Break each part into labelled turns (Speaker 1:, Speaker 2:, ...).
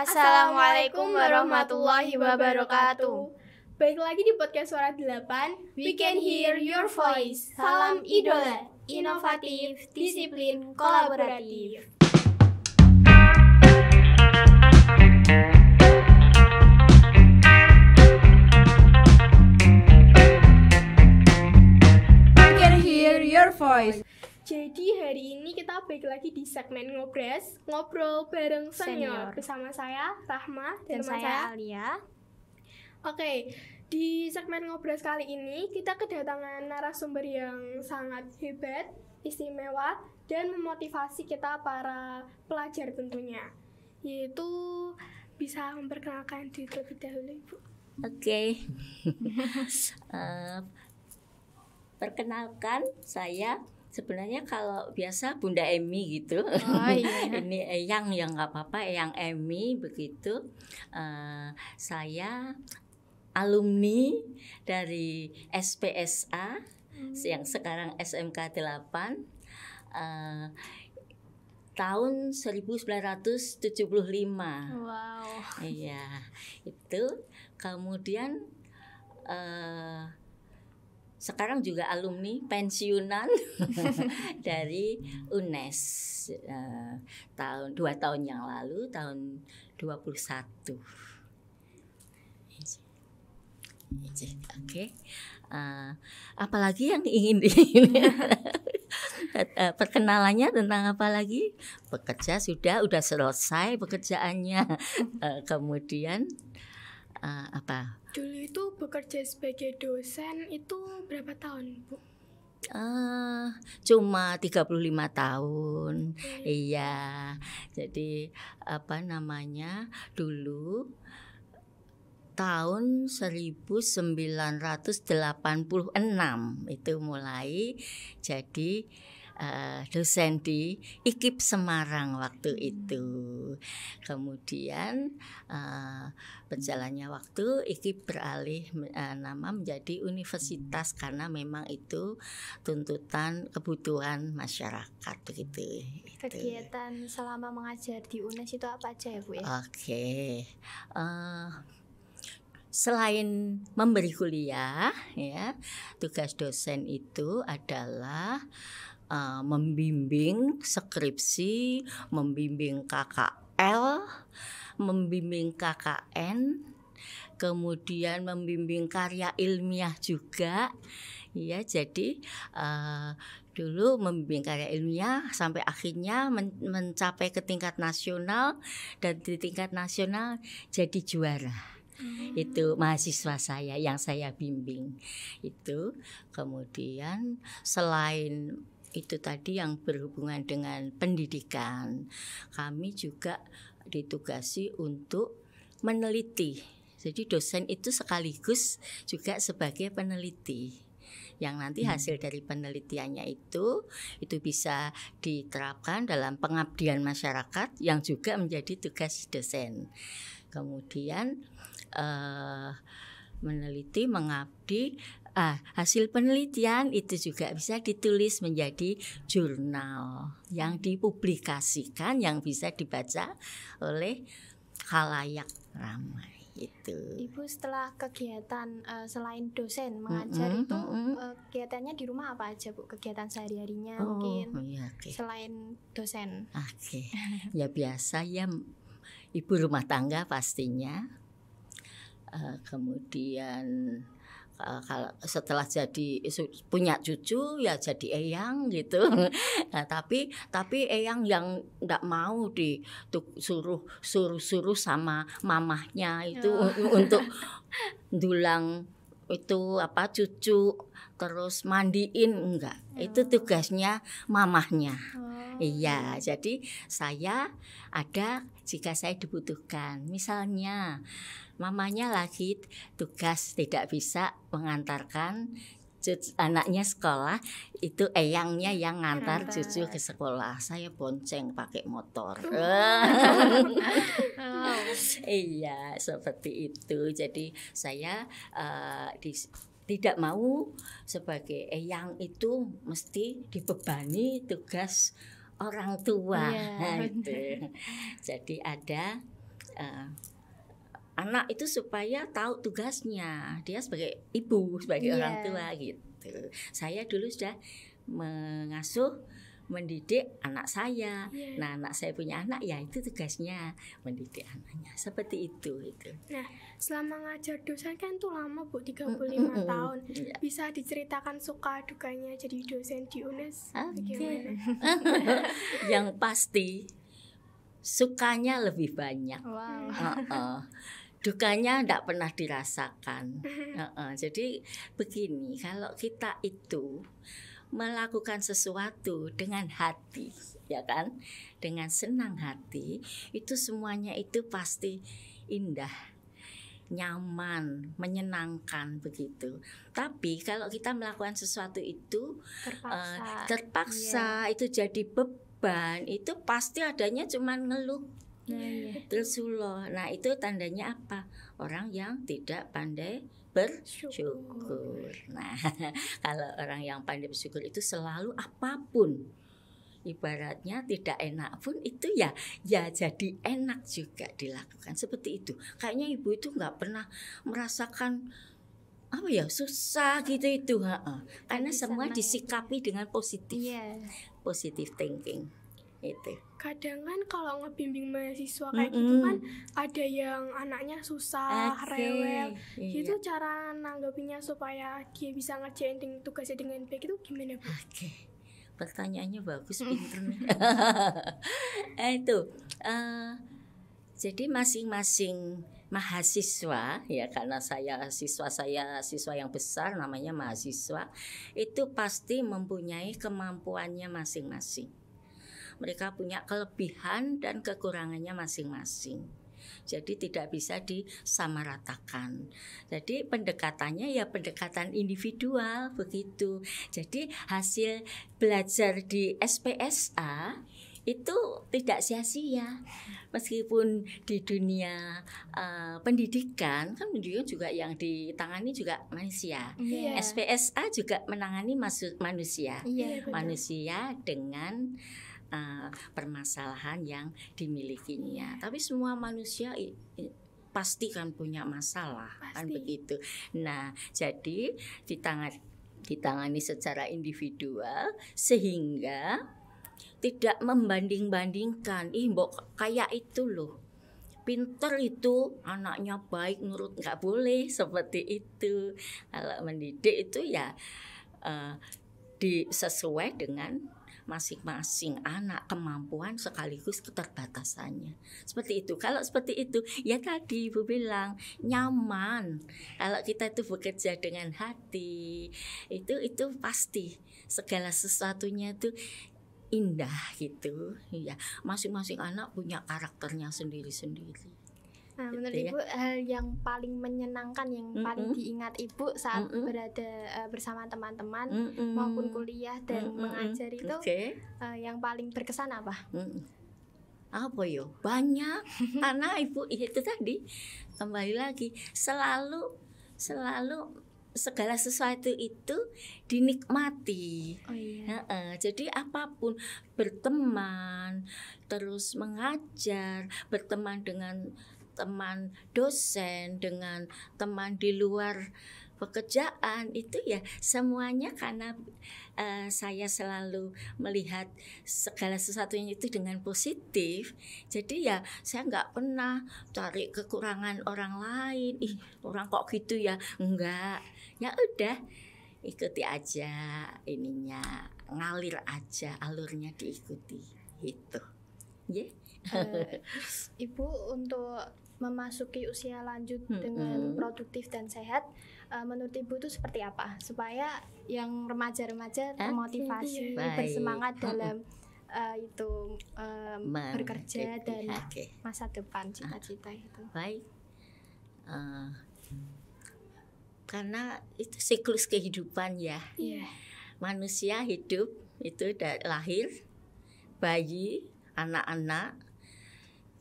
Speaker 1: Assalamualaikum warahmatullahi wabarakatuh. Baik lagi di podcast Suara 8, We Can Hear Your Voice. Salam idola, inovatif, disiplin, kolaboratif. We Can Hear Your Voice. Jadi hari ini kita balik lagi di segmen Ngobres, ngobrol bareng senior, senior. bersama saya Rahma dan, dan saya, saya Alia. Oke, di segmen Ngobres kali ini kita kedatangan narasumber yang sangat hebat, istimewa dan memotivasi kita para pelajar tentunya. Yaitu bisa memperkenalkan diri terlebih dahulu, Ibu.
Speaker 2: Oke. Okay. uh, eh, perkenalkan saya sebenarnya kalau biasa Bunda Emi gitu oh, iya. iya. ini Eyang eh, yang ya nggak apa-apa Eyang eh, Emi begitu uh, saya alumni dari SPSA hmm. yang sekarang SMK 8 uh, tahun 1975 wow iya itu kemudian uh, sekarang juga alumni pensiunan dari UNES uh, tahun dua tahun yang lalu tahun 21 Oke, okay. uh, eh, apalagi yang ingin di eh, perkenalannya tentang apa lagi? Bekerja sudah, udah selesai pekerjaannya. Uh, kemudian uh, apa?
Speaker 1: Dulu itu bekerja sebagai dosen itu berapa tahun, Bu?
Speaker 2: Uh, cuma 35 tahun. Hmm. Iya. Jadi apa namanya? Dulu tahun 1986 itu mulai jadi uh, eh, dosen di IKIP Semarang waktu itu. Kemudian uh, berjalannya waktu IKIP beralih uh, nama menjadi universitas karena memang itu tuntutan kebutuhan masyarakat begitu. Kegiatan
Speaker 3: itu. selama mengajar di UNES itu apa aja ya Bu ya? Oke.
Speaker 2: Okay. Uh, selain memberi kuliah ya tugas dosen itu adalah uh, membimbing skripsi, membimbing KKL, membimbing KKN, kemudian membimbing karya ilmiah juga. Ya, jadi uh, dulu membimbing karya ilmiah sampai akhirnya men mencapai ke tingkat nasional dan di tingkat nasional jadi juara. Hmm. itu mahasiswa saya yang saya bimbing itu kemudian selain itu tadi yang berhubungan dengan pendidikan. Kami juga ditugasi untuk meneliti. Jadi dosen itu sekaligus juga sebagai peneliti yang nanti hmm. hasil dari penelitiannya itu itu bisa diterapkan dalam pengabdian masyarakat yang juga menjadi tugas dosen. Kemudian eh, meneliti, mengabdi Ah, hasil penelitian itu juga bisa ditulis menjadi jurnal yang hmm. dipublikasikan yang bisa dibaca oleh halayak ramai itu.
Speaker 3: Ibu setelah kegiatan uh, selain dosen mengajar mm -hmm, itu mm -hmm. Uh, kegiatannya di rumah apa aja bu? Kegiatan sehari harinya oh, mungkin iya, okay. selain dosen?
Speaker 2: Oke, okay. ya biasa ya ibu rumah tangga pastinya. Uh, kemudian Eh, kalau setelah jadi punya cucu ya jadi eyang gitu. Nah, tapi tapi eyang yang nggak mau di suruh suruh suruh sama mamahnya itu oh. untuk dulang itu apa cucu terus mandiin enggak. Oh. Itu tugasnya mamahnya. Oh. Iya, hmm. jadi saya ada jika saya dibutuhkan. Misalnya mamanya lagi tugas tidak bisa mengantarkan anaknya sekolah, itu eyangnya yang ngantar cucu ke sekolah. Saya bonceng pakai motor. iya, seperti itu. Jadi saya uh, eh, di tidak mau sebagai eyang itu mesti dibebani tugas orang tua. ya, itu. Jadi ada uh, anak itu supaya tahu tugasnya. Dia sebagai ibu, sebagai ya. orang tua gitu. Saya dulu sudah mengasuh mendidik anak saya. Yeah. Nah, anak saya punya anak ya itu tugasnya mendidik anaknya. Seperti itu itu.
Speaker 1: Nah, selama ngajar dosen kan tuh lama Bu, 35 mm lima tahun. Yeah. Bisa diceritakan suka dukanya jadi dosen di UNES okay.
Speaker 2: Yang pasti sukanya lebih banyak. Wow. Uh -uh dukanya tidak pernah dirasakan. Uh -uh. Jadi begini, kalau kita itu melakukan sesuatu dengan hati, ya kan? Dengan senang hati, itu semuanya itu pasti indah nyaman, menyenangkan begitu. Tapi kalau kita melakukan sesuatu itu terpaksa, uh, terpaksa yeah. itu jadi beban, itu pasti adanya cuman ngeluh Nah, iya. Nah, itu tandanya apa? Orang yang tidak pandai bersyukur. Nah, kalau orang yang pandai bersyukur itu selalu apapun ibaratnya tidak enak pun itu ya ya jadi enak juga dilakukan seperti itu kayaknya ibu itu nggak pernah merasakan apa ya susah gitu itu ha -ha. karena semua disikapi dengan positif iya. positif thinking itu kadang
Speaker 1: kan kalau ngebimbing mahasiswa kayak mm -hmm. gitu kan ada yang anaknya susah Asik. rewel iya. gitu cara nanggapinya supaya dia bisa ngerjain tugasnya dengan baik itu gimana bu? Oke okay.
Speaker 2: pertanyaannya bagus pinter nih itu eh, uh, eh, jadi masing-masing mahasiswa ya karena saya siswa saya siswa yang besar namanya mahasiswa itu pasti mempunyai kemampuannya masing-masing mereka punya kelebihan dan kekurangannya masing-masing. Jadi tidak bisa disamaratakan. Jadi pendekatannya ya pendekatan individual begitu. Jadi hasil belajar di SPSA itu tidak sia-sia meskipun di dunia uh, pendidikan kan pendidikan juga yang ditangani juga manusia yeah. SPSA juga menangani masuk manusia yeah, iya, manusia dengan uh, permasalahan yang dimilikinya. Tapi semua manusia pasti kan punya masalah kan pasti. kan begitu. Nah, jadi tangan ditangani secara individual sehingga tidak membanding-bandingkan. Ih, mbok kayak itu loh pinter itu anaknya baik nurut nggak boleh seperti itu kalau mendidik itu ya uh, eh, disesuai dengan masing-masing anak kemampuan sekaligus keterbatasannya. Seperti itu. Kalau seperti itu, ya tadi Ibu bilang nyaman. Kalau kita itu bekerja dengan hati, itu itu pasti segala sesuatunya itu indah gitu. Ya, masing-masing anak punya karakternya sendiri-sendiri.
Speaker 3: Nah, gitu menurut gitu, ibu hal yang paling menyenangkan yang mm-hmm. paling diingat ibu saat mm-hmm. berada uh, bersama teman-teman mm-hmm. maupun kuliah dan mm-hmm. mengajar itu okay.
Speaker 2: uh, eh, yang paling berkesan apa? Mm-hmm. Apa yo? Banyak karena ibu iya, itu tadi kembali lagi selalu selalu segala sesuatu itu dinikmati. Oh iya. E -e, jadi apapun berteman, terus mengajar, berteman dengan teman dosen, dengan teman di luar pekerjaan itu ya semuanya karena uh, saya selalu melihat segala sesuatunya itu dengan positif jadi ya saya nggak pernah cari kekurangan orang lain ih orang kok gitu ya enggak ya udah ikuti aja ininya ngalir aja alurnya diikuti itu ya yeah uh,
Speaker 3: ibu untuk memasuki usia lanjut hmm, dengan hmm. produktif dan sehat, uh, menurut ibu itu seperti apa supaya yang remaja-remaja termotivasi Baik. bersemangat hmm. dalam uh, itu um, bekerja dan okay. masa depan ah. cita-cita
Speaker 1: itu.
Speaker 2: Baik. Uh, karena itu siklus kehidupan ya. Yeah. Manusia hidup itu dari lahir, bayi, anak-anak,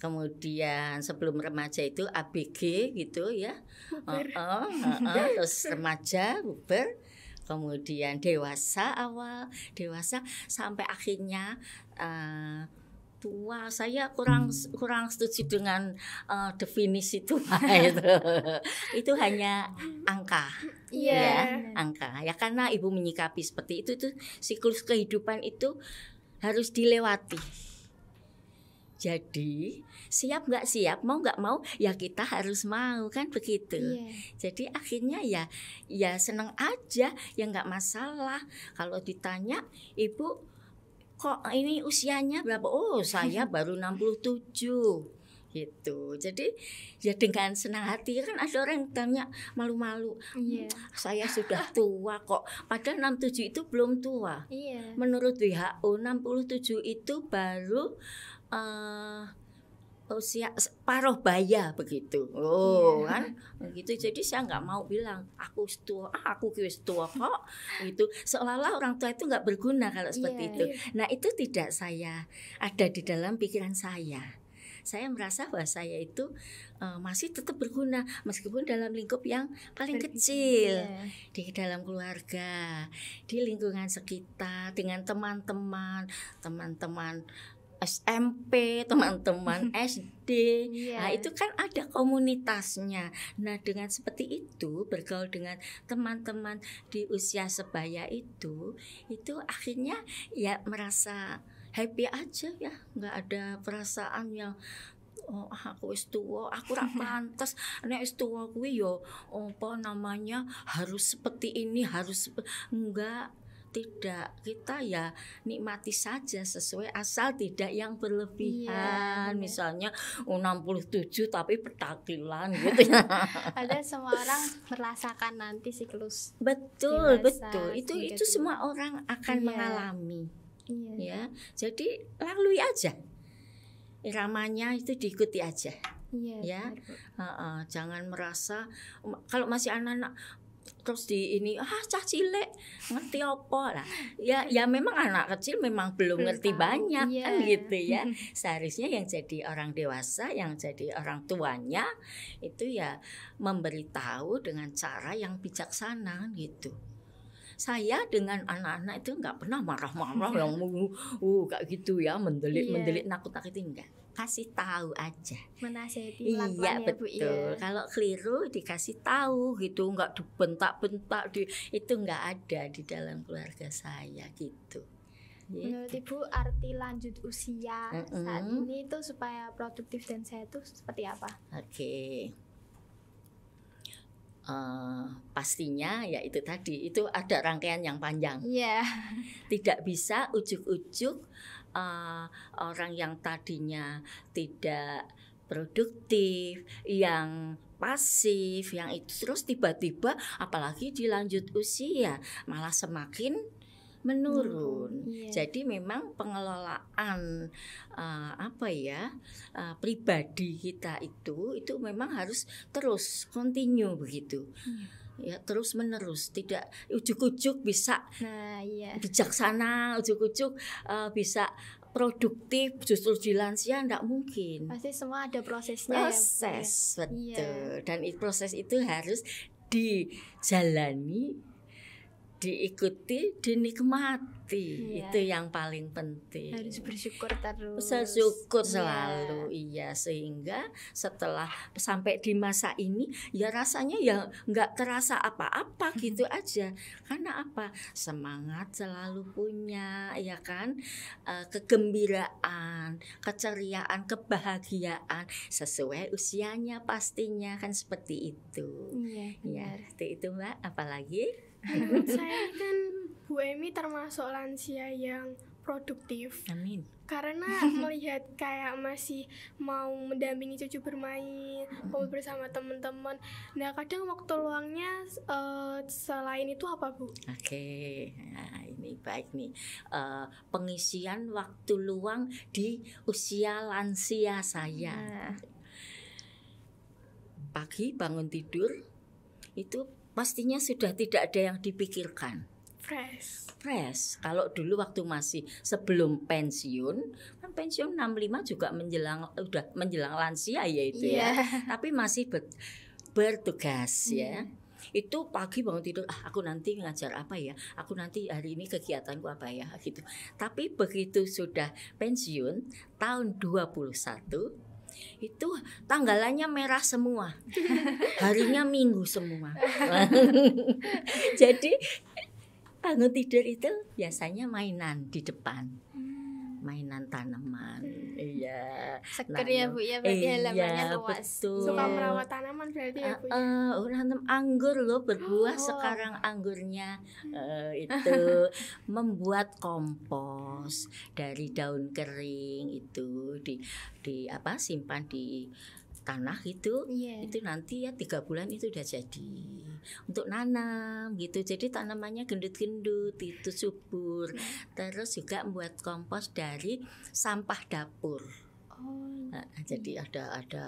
Speaker 2: kemudian sebelum remaja itu ABG gitu ya Uber. oh, oh, oh, terus remaja Uber kemudian dewasa awal dewasa sampai akhirnya uh, tua saya kurang hmm. kurang setuju dengan uh, definisi tua itu itu hanya angka yeah. ya angka ya karena ibu menyikapi seperti itu itu siklus kehidupan itu harus dilewati jadi siap nggak siap, mau nggak mau ya kita harus mau kan begitu. Yeah. Jadi akhirnya ya ya seneng aja, ya nggak masalah. Kalau ditanya ibu kok ini usianya berapa? Oh saya baru 67 gitu jadi ya dengan senang hati kan ada orang yang tanya malu-malu yeah. Hmm, saya sudah tua kok padahal 67 itu belum tua yeah. menurut WHO 67 itu baru uh, usia paruh baya begitu. Oh, yeah. kan? Begitu. Jadi saya nggak mau bilang aku tua, ah, aku wis tua kok. itu seolah-olah orang tua itu nggak berguna kalau seperti yeah, itu. Iya. Nah, itu tidak saya ada di dalam pikiran saya. Saya merasa bahwa saya itu uh, masih tetap berguna meskipun dalam lingkup yang paling kecil yeah. di dalam keluarga, di lingkungan sekitar, dengan teman-teman, teman-teman SMP, teman-teman SD. Yeah. Nah, itu kan ada komunitasnya. Nah, dengan seperti itu bergaul dengan teman-teman di usia sebaya itu, itu akhirnya ya merasa happy aja ya, nggak ada perasaan yang oh ah, aku wis aku rak pantes. Nek wis tuwa kuwi yo ya, apa namanya harus seperti ini, harus enggak tidak kita ya nikmati saja sesuai asal tidak yang iya, berlebihan iya, misalnya 67 tapi petakilan gitu ya
Speaker 3: ada semua orang merasakan nanti siklus
Speaker 2: betul dewasa, betul itu itu semua orang akan iya. mengalami iya. ya jadi lalui aja iramanya itu diikuti aja Iya, ya, uh, uh, jangan merasa kalau masih anak-anak terus di ini ah cah cilik ngerti apa lah ya ya memang anak kecil memang belum, belum ngerti tahu. banyak yeah. kan gitu ya seharusnya yang jadi orang dewasa yang jadi orang tuanya itu ya memberitahu dengan cara yang bijaksana gitu saya dengan anak-anak itu nggak pernah marah-marah yang uh, uh, uh kayak gitu ya mendelik yeah. mendelik nakut nakutin enggak kasih tahu aja. Menasihati Iya ya, betul. ya. Kalau keliru dikasih tahu gitu, nggak dibentak-bentak di itu nggak ada di dalam keluarga saya gitu. Menurut gitu. Ibu
Speaker 3: arti lanjut usia mm -hmm. saat ini itu supaya produktif dan saya itu seperti apa?
Speaker 2: Oke. Okay. Uh, eh, pastinya ya itu tadi itu ada rangkaian yang panjang. Iya. Yeah. Tidak bisa ujuk-ujuk uh, orang yang tadinya tidak produktif, yang pasif, yang itu terus tiba-tiba apalagi dilanjut usia malah semakin menurun. Hmm, yeah. Jadi memang pengelolaan uh, apa ya uh, pribadi kita itu itu memang harus terus kontinu begitu. Hmm ya terus menerus tidak ujuk-ujuk bisa nah, iya. bijaksana ujuk-ujuk uh, bisa produktif justru di lansia tidak mungkin pasti semua ada prosesnya ya, ya. proses ya, betul iya. dan proses itu harus dijalani diikuti, dinikmati. Iya. Itu yang paling penting.
Speaker 3: Harus bersyukur terus. Bersyukur
Speaker 2: iya. selalu, iya. Sehingga setelah sampai di masa ini, ya rasanya ya nggak terasa apa-apa gitu aja. Karena apa? Semangat selalu punya, ya kan? Eh, kegembiraan, keceriaan, kebahagiaan sesuai usianya pastinya kan seperti itu. Iya. Ya, seperti itu Mbak. Apalagi?
Speaker 1: saya kan Bu Emi termasuk lansia yang produktif. Amin. Karena melihat kayak masih mau mendampingi cucu bermain, kumpul bersama teman-teman. Nah, kadang waktu luangnya uh, selain
Speaker 2: itu apa, Bu? Oke. Okay. Nah, ini baik nih. Uh, pengisian waktu luang di usia lansia saya. Nah. Pagi bangun tidur itu pastinya sudah tidak ada yang dipikirkan.
Speaker 1: Fresh.
Speaker 2: Fresh. Kalau dulu waktu masih sebelum pensiun, kan pensiun 65 juga menjelang udah menjelang lansia ya itu yeah. ya. Iya. Tapi masih ber, bertugas hmm. ya itu pagi bangun tidur ah, aku nanti ngajar apa ya aku nanti hari ini kegiatanku apa ya gitu tapi begitu sudah pensiun tahun 21 itu tanggalannya merah semua harinya minggu semua jadi bangun tidur itu biasanya mainan di depan mainan tanaman. Iya. Seger ya Bu ya berarti iya, halamannya luas. Betul. Suka merawat tanaman berarti ya Bu. Ya? Eh, Uh, uh, nanam anggur loh berbuah oh. sekarang anggurnya uh, itu membuat kompos dari daun kering itu di di apa simpan di tanah itu yeah. itu nanti ya tiga bulan itu udah jadi untuk nanam gitu jadi tanamannya gendut-gendut itu subur yeah. terus juga membuat kompos dari sampah dapur oh. nah, nah jadi ada ada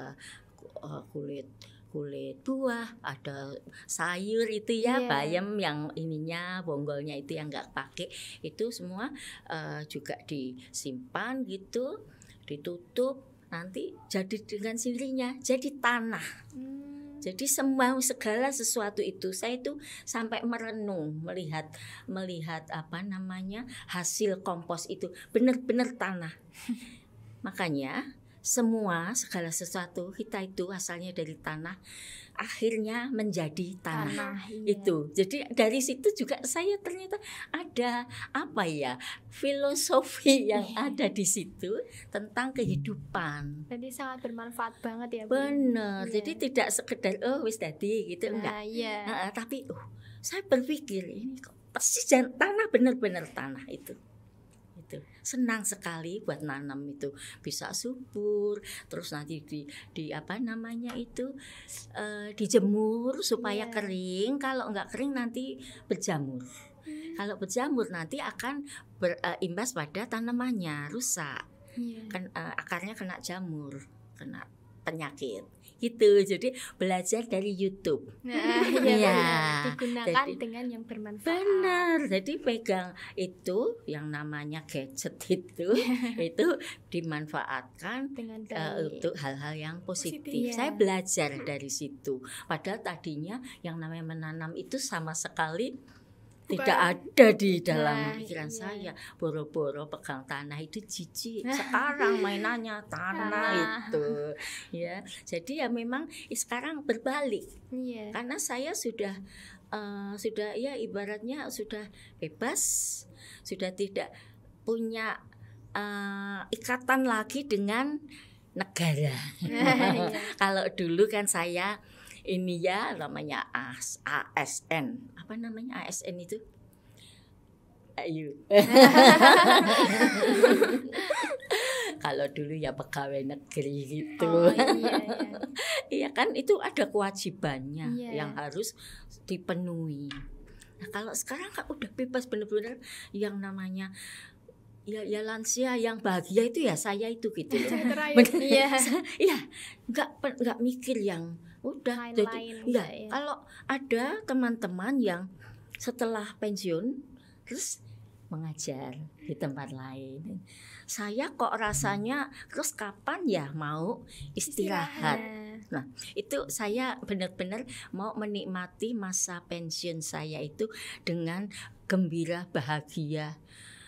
Speaker 2: eh, kulit kulit buah, ada sayur itu ya, yeah. bayam yang ininya bonggolnya itu yang nggak pakai itu semua uh, juga disimpan gitu, ditutup nanti jadi dengan sendirinya jadi tanah hmm. jadi semua segala sesuatu itu saya itu sampai merenung melihat melihat apa namanya hasil kompos itu benar-benar tanah makanya semua segala sesuatu kita itu asalnya dari tanah akhirnya menjadi tanah, tanah iya. itu. Jadi dari situ juga saya ternyata ada apa ya filosofi yang iya. ada di situ tentang kehidupan.
Speaker 3: Jadi sangat bermanfaat banget ya. ya? Benar. Bener. Iya.
Speaker 2: Jadi tidak sekedar oh wis tadi gitu nah, enggak. Iya. Nah, tapi oh, saya berpikir ini kok persis tanah benar-benar tanah itu gitu. Senang sekali buat nanam itu. Bisa subur, terus nanti di di apa namanya itu uh, dijemur supaya yeah. kering. Kalau nggak kering nanti berjamur. Hmm. Kalau berjamur nanti akan berimbas eh, uh, pada tanamannya rusak. Yeah. Ken, uh, akarnya kena jamur, kena penyakit gitu jadi belajar dari YouTube nah, ya, ya. digunakan jadi,
Speaker 3: dengan yang bermanfaat
Speaker 2: benar jadi pegang itu yang namanya gadget itu itu dimanfaatkan
Speaker 3: dengan uh, untuk
Speaker 2: hal-hal yang positif, positif ya. saya belajar dari situ padahal tadinya yang namanya menanam itu sama sekali tidak ada di dalam nah, pikiran iya. saya boro-boro pegang tanah itu jijik sekarang mainannya tanah, itu ya jadi ya memang sekarang berbalik iya. karena saya sudah uh, sudah ya ibaratnya sudah bebas sudah tidak punya uh, ikatan lagi dengan negara.
Speaker 1: Iya.
Speaker 2: Kalau dulu kan saya ini ya namanya AS, ASN. Apa namanya ASN itu? Ayu. Kalau dulu ya pegawai negeri gitu. Oh, iya, iya, iya. iya kan itu ada kewajibannya iya. yang harus dipenuhi. Nah, kalau sekarang kan udah bebas benar-benar yang namanya ya ya lansia yang bahagia itu ya saya itu gitu Ya, Iya. Iya, enggak enggak mikir yang udah Lain jadi ya, ya kalau ada teman-teman yang setelah pensiun terus mengajar di tempat lain. Saya kok rasanya terus kapan ya mau istirahat. istirahat. Nah, itu saya benar-benar mau menikmati masa pensiun saya itu dengan gembira, bahagia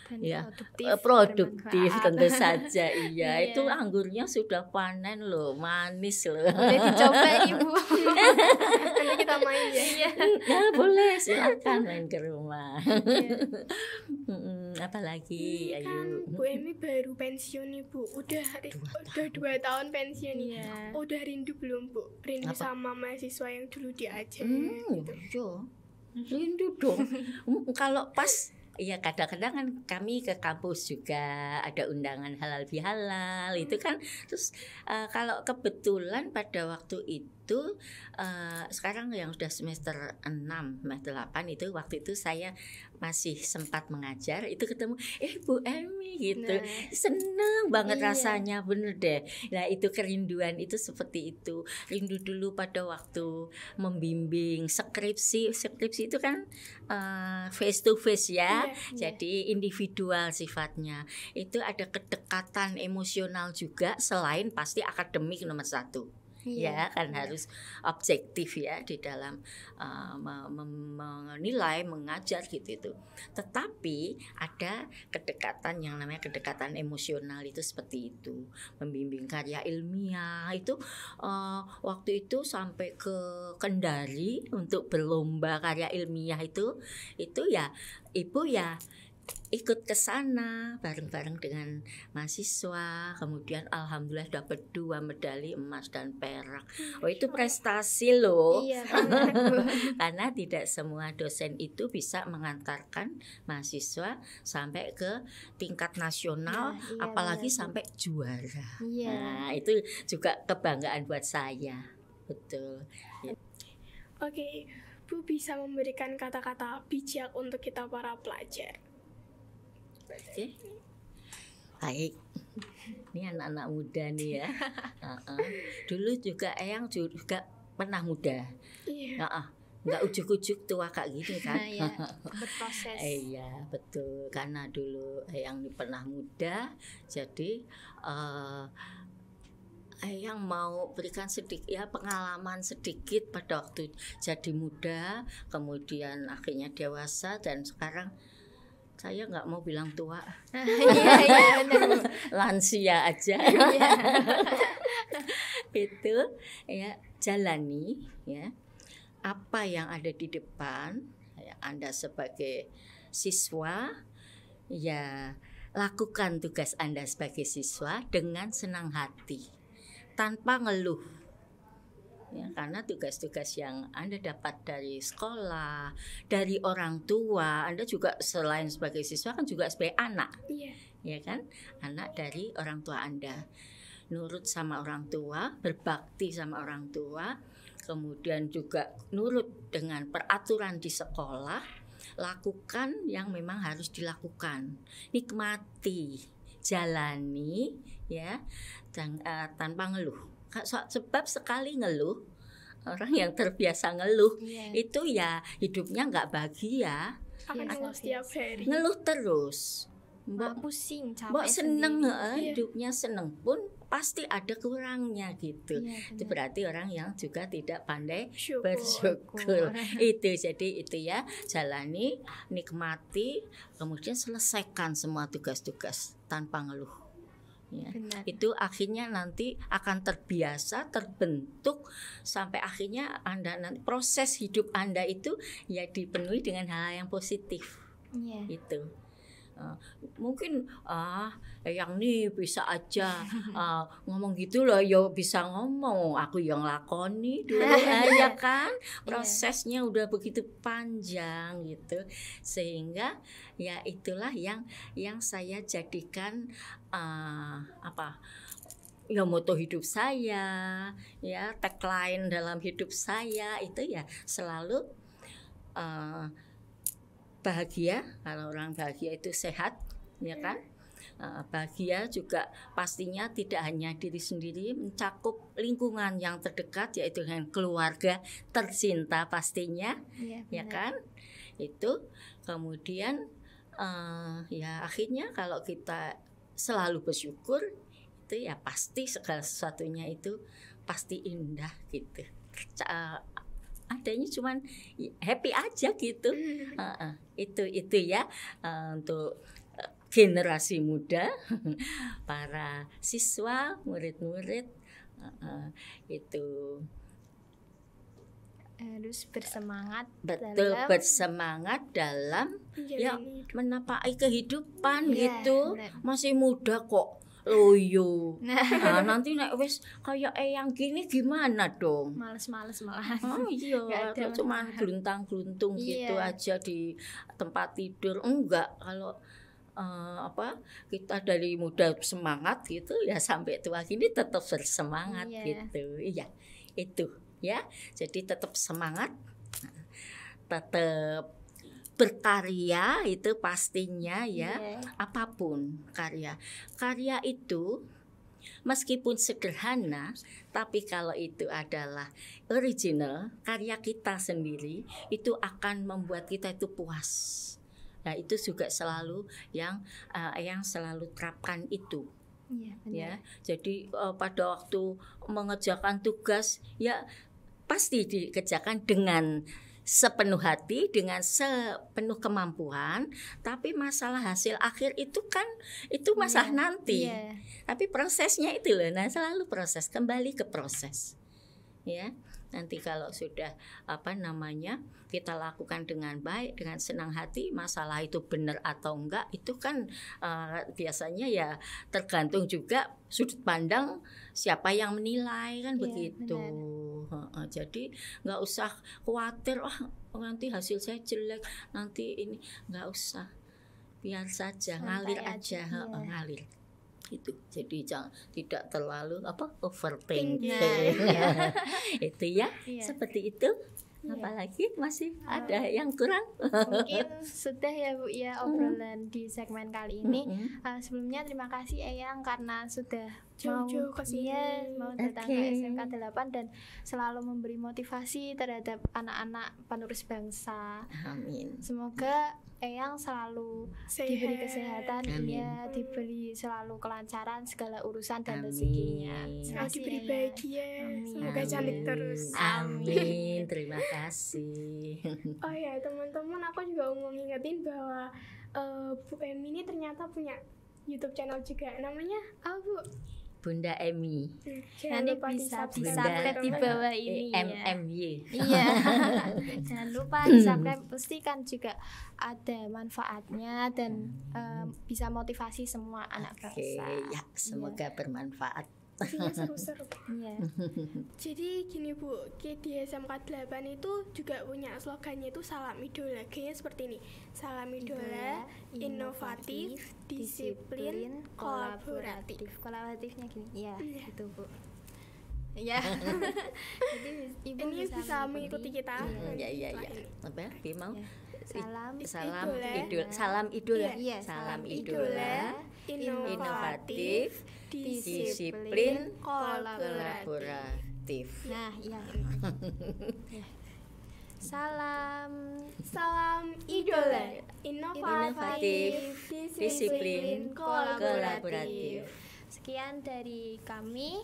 Speaker 2: dan ya. produktif, eh, produktif tentu saja iya, iya. itu anggurnya sudah panen loh manis loh boleh dicoba ibu nanti kita main ya, ya. Nah, boleh silakan main ke rumah iya. apalagi ini hmm, kan Bu Emi
Speaker 1: baru pensiun nih Bu udah dua udah dua tahun pensiun ya udah rindu belum Bu rindu Apa? sama mahasiswa yang dulu diajar hmm, gitu. Iya. rindu dong
Speaker 2: mm, kalau pas Iya kadang-kadang kan kami ke kampus juga ada undangan halal bihalal itu kan terus uh, kalau kebetulan pada waktu itu itu uh, sekarang yang sudah semester 6, semester 8 itu waktu itu saya masih sempat mengajar itu ketemu eh Bu Emi gitu. Nah. Seneng banget iya. rasanya bener deh. Nah, itu kerinduan itu seperti itu. Rindu dulu pada waktu membimbing skripsi. Skripsi itu kan uh, face to face ya. Iya, iya, Jadi individual sifatnya. Itu ada kedekatan emosional juga selain pasti akademik nomor satu yeah. ya iya, kan yeah. harus objektif ya di dalam uh, menilai mengajar gitu itu tetapi ada kedekatan yang namanya kedekatan emosional itu seperti itu membimbing karya ilmiah itu uh, waktu itu sampai ke Kendari untuk berlomba karya ilmiah itu itu ya ibu ya ikut ke sana bareng-bareng dengan mahasiswa. Kemudian alhamdulillah dapat dua medali emas dan perak. Oh, itu prestasi loh. Iya, Karena tidak semua dosen itu bisa mengantarkan mahasiswa sampai ke tingkat nasional, ya, iya, apalagi iya. sampai juara. Iya. Nah, itu juga kebanggaan buat saya. Betul. Ya.
Speaker 1: Oke, Bu bisa memberikan kata-kata bijak untuk kita para pelajar.
Speaker 2: Oke. Baik. Ini anak-anak muda nih ya. uh -uh. Dulu juga Eyang juga pernah muda. Iya. Uh -uh nggak ujuk-ujuk tua kayak gini kan ya, berproses iya betul karena dulu yang pernah muda jadi uh, eh, yang mau berikan sedikit ya pengalaman sedikit pada waktu jadi muda kemudian akhirnya dewasa dan sekarang saya nggak mau bilang tua iya, iya, lansia aja iya. itu ya jalani ya apa yang ada di depan ya, anda sebagai siswa ya lakukan tugas anda sebagai siswa dengan senang hati tanpa ngeluh ya karena tugas-tugas yang anda dapat dari sekolah dari orang tua anda juga selain sebagai siswa kan juga sebagai anak iya. ya kan anak dari orang tua anda nurut sama orang tua berbakti sama orang tua kemudian juga nurut dengan peraturan di sekolah lakukan yang memang harus dilakukan nikmati jalani ya eh, tanpa ngeluh sebab sekali ngeluh orang yang terbiasa ngeluh yeah. itu ya hidupnya nggak bahagia ya,
Speaker 1: ngeluh setiap hari ngeluh
Speaker 2: terus
Speaker 1: mbak pusing mbak seneng
Speaker 2: sendiri. Iya. hidupnya seneng pun pasti ada kurangnya gitu ya, itu berarti orang yang juga tidak pandai syukur. bersyukur itu jadi itu ya jalani nikmati kemudian selesaikan semua tugas-tugas tanpa ngeluh ya. itu akhirnya nanti akan terbiasa terbentuk sampai akhirnya anda nanti proses hidup anda itu ya dipenuhi dengan hal, -hal yang positif Ya. itu Ah, mungkin ah yang nih bisa aja uh, ngomong gitu loh yo bisa ngomong aku yang lakoni dulu ya kan iya. prosesnya yeah. udah begitu panjang gitu sehingga ya itulah yang yang saya jadikan uh, apa ya moto hidup saya ya tagline dalam hidup saya itu ya selalu uh, bahagia kalau orang bahagia itu sehat ya kan iya. eh, bahagia juga pastinya tidak hanya diri sendiri mencakup lingkungan yang terdekat yaitu dengan keluarga tercinta pastinya iya, ya, ya kan itu kemudian uh, ya akhirnya kalau kita selalu bersyukur itu ya pasti segala sesuatunya itu pasti indah gitu adanya cuman happy aja gitu uh, uh, itu itu ya uh, untuk eh, generasi muda para siswa murid-murid uh, uh, itu
Speaker 3: harus bersemangat betul dalam bersemangat
Speaker 2: dalam ya menapai kehidupan yeah, gitu bener. masih muda kok Oh iya. Nah, nah nanti naik wis kayak eyang gini gimana dong?
Speaker 3: Males-males malas. Oh iya, cuma
Speaker 2: geluntang-geluntung yeah. gitu aja di tempat tidur. Enggak, kalau uh, apa kita dari muda semangat gitu ya sampai tua gini tetap bersemangat iya. gitu. Iya. Itu ya. Jadi tetap semangat. Tetap berkarya itu pastinya ya yeah. apapun karya karya itu meskipun sederhana tapi kalau itu adalah original karya kita sendiri itu akan membuat kita itu puas nah itu juga selalu yang uh, yang selalu terapkan itu
Speaker 1: ya, ya
Speaker 2: jadi uh, pada waktu mengerjakan tugas ya pasti dikerjakan dengan sepenuh hati dengan sepenuh kemampuan tapi masalah hasil akhir itu kan itu iya, masalah yeah. nanti yeah. tapi prosesnya itu loh nah selalu proses kembali ke proses ya nanti kalau sudah apa namanya kita lakukan dengan baik dengan senang hati masalah itu benar atau enggak itu kan uh, biasanya ya tergantung juga sudut pandang siapa yang menilai kan yeah, begitu benar jadi nggak usah khawatir wah oh, nanti hasil saya jelek nanti ini nggak usah biar saja Sampai ngalir aja, aja. Ya. ngalir gitu jadi jangan tidak terlalu apa overthinking ya. itu ya, ya seperti itu iya. apalagi masih oh. ada yang kurang mungkin
Speaker 3: sudah ya bu ya obrolan -hmm. di segmen kali ini -hmm. uh, sebelumnya terima kasih Eyang karena sudah Jojo Kosian mau datang okay. ke SMK 8 dan selalu memberi motivasi terhadap anak-anak penerus bangsa. Amin. Semoga Eyang selalu Sehat. diberi kesehatan, Amin. ya diberi selalu
Speaker 1: kelancaran segala urusan dan rezekinya. Selalu diberi bahagia, semoga cantik
Speaker 2: terus. Amin. Terima kasih.
Speaker 1: oh ya teman-teman, aku juga mau ngingetin bahwa uh, Bu Emi ini ternyata punya YouTube channel juga. Namanya apa, Bu?
Speaker 2: Bunda Emi. Jangan lupa bisa bisa di bawah eh, ini ya. Y. Iya. Jangan lupa di hmm. subscribe
Speaker 3: pasti kan juga ada manfaatnya dan um, bisa motivasi semua anak okay, bangsa. Ya,
Speaker 2: semoga ya. bermanfaat pastinya seru-seru.
Speaker 1: Iya. Jadi gini Bu, di SMK 8 itu juga punya slogannya itu salam idola. Kayaknya seperti ini. Salam idola, idola inovatif, disiplin,
Speaker 3: kolaboratif. Kolaboratifnya gini. Iya, itu
Speaker 2: iya. gitu Bu. Ya. Jadi ibu ini bisa, mengikuti kita. Iya, iya, iya. iya. Apa ya? mau? salam salam idul eh? salam idul iya, eh? iya, salam idola eh? inovatif disiplin kolaboratif
Speaker 3: nah
Speaker 1: ya salam salam idul inovatif disiplin kolaboratif
Speaker 3: Sekian dari kami.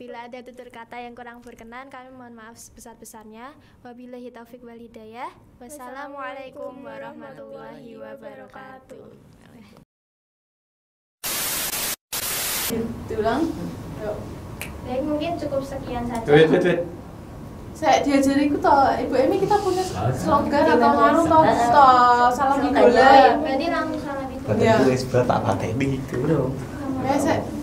Speaker 3: Bila ada tutur kata yang kurang berkenan, kami mohon maaf sebesar-besarnya. Wabillahi taufik wal hidayah. Wassalamualaikum warahmatullahi wabarakatuh.
Speaker 1: Tulang. Baik, mungkin cukup sekian saja. Duit, duit, duit. Saya diajari ku toh, Ibu Emi kita punya slogan atau anu toh, toh salam idola. Berarti langsung salam idola. Ya.
Speaker 2: Wis apa pateni itu, Bro.
Speaker 1: Ya, saya